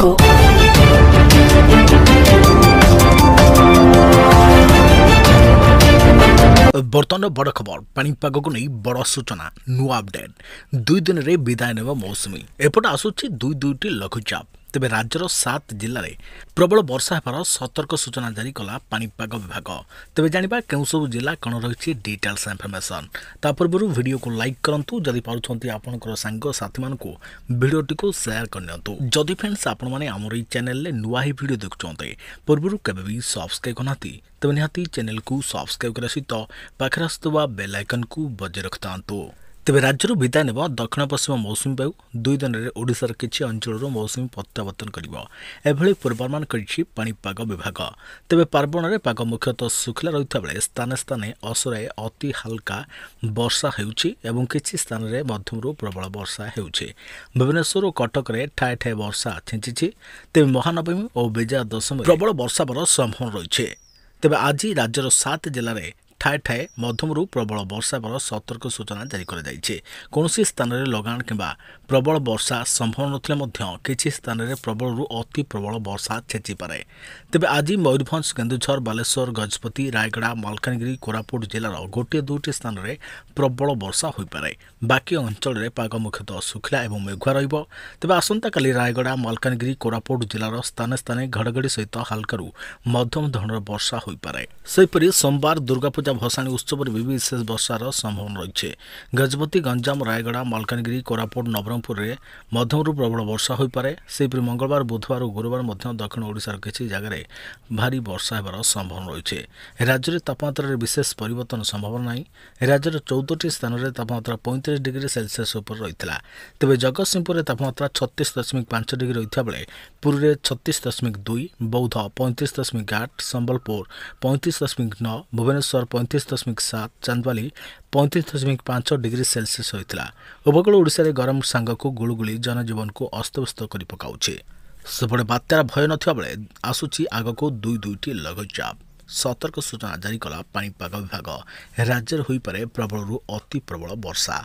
Go. ବର୍ତ୍ତମାନ ବଡ଼ ଖବର ପାଣିପାଗକୁ ନେଇ ବଡ଼ ସୂଚନା ନୂଆ ଅପଡେଟ୍ ଦୁଇ ଦିନରେ ବିଦାୟ ନେବ ମୌସୁମୀ ଏପଟେ ଆସୁଛି ଦୁଇ ଦୁଇଟି ଲଘୁଚାପ ତେବେ ରାଜ୍ୟର ସାତ ଜିଲ୍ଲାରେ ପ୍ରବଳ ବର୍ଷା ହେବାର ସତର୍କ ସୂଚନା ଜାରି କଲା ପାଣିପାଗ ବିଭାଗ ତେବେ ଜାଣିବା କେଉଁ ସବୁ ଜିଲ୍ଲା କ'ଣ ରହିଛି ଡିଟେଲ୍ସ ଇନଫର୍ମେସନ୍ ତା ପୂର୍ବରୁ ଭିଡ଼ିଓକୁ ଲାଇକ୍ କରନ୍ତୁ ଯଦି ପାରୁଛନ୍ତି ଆପଣଙ୍କର ସାଙ୍ଗସାଥିମାନଙ୍କୁ ଭିଡ଼ିଓଟିକୁ ସେୟାର କରିନିଅନ୍ତୁ ଯଦି ଫ୍ରେଣ୍ଡସ୍ ଆପଣମାନେ ଆମର ଏଇ ଚ୍ୟାନେଲରେ ନୂଆ ହିଁ ଭିଡ଼ିଓ ଦେଖୁଛନ୍ତି ପୂର୍ବରୁ କେବେ ବି ସବସ୍କ୍ରାଇବ୍ କରିନାହାନ୍ତି ତେବେ ନିହାତି ଚ୍ୟାନେଲକୁ ସବସ୍କ୍ରାଇବ୍ କରିବା ସହିତ ପାଖରେ ଆସୁଥିବା ବେଲ୍ ଆଇକନ୍କୁ ବଜାୟ ରଖିଥାନ୍ତୁ ତେବେ ରାଜ୍ୟରୁ ବିଦାୟ ନେବ ଦକ୍ଷିଣ ପଶ୍ଚିମ ମୌସୁମୀ ବାୟୁ ଦୁଇ ଦିନରେ ଓଡ଼ିଶାର କିଛି ଅଞ୍ଚଳରୁ ମୌସୁମୀ ପ୍ରତ୍ୟାବର୍ତ୍ତନ କରିବ ଏଭଳି ପୂର୍ବାନୁମାନ କରିଛି ପାଣିପାଗ ବିଭାଗ ତେବେ ପାର୍ବଣରେ ପାଗ ମୁଖ୍ୟତଃ ଶୁଖିଲା ରହିଥିବାବେଳେ ସ୍ଥାନେ ସ୍ଥାନେ ଅସରାଏ ଅତି ହାଲକା ବର୍ଷା ହେଉଛି ଏବଂ କିଛି ସ୍ଥାନରେ ମଧ୍ୟମରୁ ପ୍ରବଳ ବର୍ଷା ହେଉଛି ଭୁବନେଶ୍ୱର ଓ କଟକରେ ଠାଏ ଠାଏ ବର୍ଷା ଛିଞ୍ଚିଛି ତେବେ ମହାନବମୀ ଓ ବିଜୟା ଦଶମୀ ପ୍ରବଳ ବର୍ଷା ହେବାର ସମ୍ଭାବନା ରହିଛି ତେବେ ଆଜି ରାଜ୍ୟର ସାତ ଜିଲ୍ଲାରେ ঠায়ে ঠায়ে ମଧ୍ୟମରୁ ପ୍ରବଳ ବର୍ଷା ହେବାର ସତର୍କ ସୂଚନା ଜାରି କରାଯାଇଛି କୌଣସି ସ୍ଥାନରେ ଲଗାଣ କିମ୍ବା ପ୍ରବଳ ବର୍ଷା ସମ୍ଭବ ନଥିଲେ ମଧ୍ୟ କିଛି ସ୍ଥାନରେ ପ୍ରବଳରୁ ଅତି ପ୍ରବଳ ବର୍ଷା ଛେଚିପାରେ ତେବେ ଆଜି ମୟୂରଭଞ୍ଜ କେନ୍ଦୁଝର ବାଲେଶ୍ୱର ଗଜପତି ରାୟଗଡ଼ା ମାଲକାନଗିରି କୋରାପୁଟ ଜିଲ୍ଲାର ଗୋଟିଏ ଦୁଇଟି ସ୍ଥାନରେ ପ୍ରବଳ ବର୍ଷା ହୋଇପାରେ ବାକି ଅଞ୍ଚଳରେ ପାଗ ମୁଖ୍ୟତଃ ଶୁଖିଲା ଏବଂ ମେଘୁଆ ରହିବ ତେବେ ଆସନ୍ତାକାଲି ରାୟଗଡ଼ା ମାଲକାନଗିରି କୋରାପୁଟ ଜିଲ୍ଲାର ସ୍ଥାନେ ସ୍ଥାନେ ଘଡ଼ଘଡ଼ି ସହିତ ହାଲକାରୁ ମଧ୍ୟମ ଧରଣର ବର୍ଷା ହୋଇପାରେ ସେହିପରି ସୋମବାର ଦୁର୍ଗାପୂଜା ଭସାଣି ଉତ୍ସବରେ ବି ବିଶେଷ ବର୍ଷାର ସମ୍ଭାବନା ରହିଛି ଗଜପତି ଗଞ୍ଜାମ ରାୟଗଡ଼ା ମାଲକାନଗିରି କୋରାପୁଟ ନବରଙ୍ଗପୁରରେ ମଧ୍ୟମରୁ ପ୍ରବଳ ବର୍ଷା ହୋଇପାରେ ସେହିପରି ମଙ୍ଗଳବାର ବୁଧବାର ଓ ଗୁରୁବାର ମଧ୍ୟ ଦକ୍ଷିଣ ଓଡ଼ିଶାର କିଛି ଜାଗାରେ ଭାରି ବର୍ଷା ହେବାର ସମ୍ଭାବନା ରହିଛି ରାଜ୍ୟରେ ତାପମାତ୍ରାରେ ବିଶେଷ ପରିବର୍ତ୍ତନ ସମ୍ଭାବନା ନାହିଁ ରାଜ୍ୟର ଚଉଦଟି ସ୍ଥାନରେ ତାପମାତ୍ରା ପଇଁତିରିଶ ଡିଗ୍ରୀ ସେଲସିୟସ୍ ଉପରେ ରହିଥିଲା ତେବେ ଜଗତସିଂହପୁରରେ ତାପମାତ୍ରା ଛତିଶ ଦଶମିକ ପାଞ୍ଚ ଡିଗ୍ରୀ ରହିଥିବାବେଳେ ପୁରୀରେ ଛତିଶ ଦଶମିକ ଦୁଇ ବୌଦ୍ଧ ପଇଁତିରିଶ ଦଶମିକ ଆଠ ସମ୍ବଲପୁର ପଇଁତିରିଶ ଦଶମିକ ନଅ ଭୁବନେଶ୍ୱର ପଇଁ ପଇଁତିରିଶ ଦଶମିକ ସାତ ଚାନ୍ଦବାଲି ପଇଁତିରିଶ ଦଶମିକ ପାଞ୍ଚ ଡିଗ୍ରୀ ସେଲସିୟସ୍ ହୋଇଥିଲା ଉପକୂଳ ଓଡ଼ିଶାରେ ଗରମ ସାଙ୍ଗକୁ ଗୁଳୁଗୁଳି ଜନଜୀବନକୁ ଅସ୍ତବ୍ୟସ୍ତ କରି ପକାଉଛି ସେପଟେ ବାତ୍ୟାର ଭୟ ନଥିବା ବେଳେ ଆସୁଛି ଆଗକୁ ଦୁଇ ଦୁଇଟି ଲଘୁଚାପ ସତର୍କ ସୂଚନା ଜାରି କଲା ପାଣିପାଗ ବିଭାଗ ରାଜ୍ୟରେ ହୋଇପାରେ ପ୍ରବଳରୁ ଅତି ପ୍ରବଳ ବର୍ଷା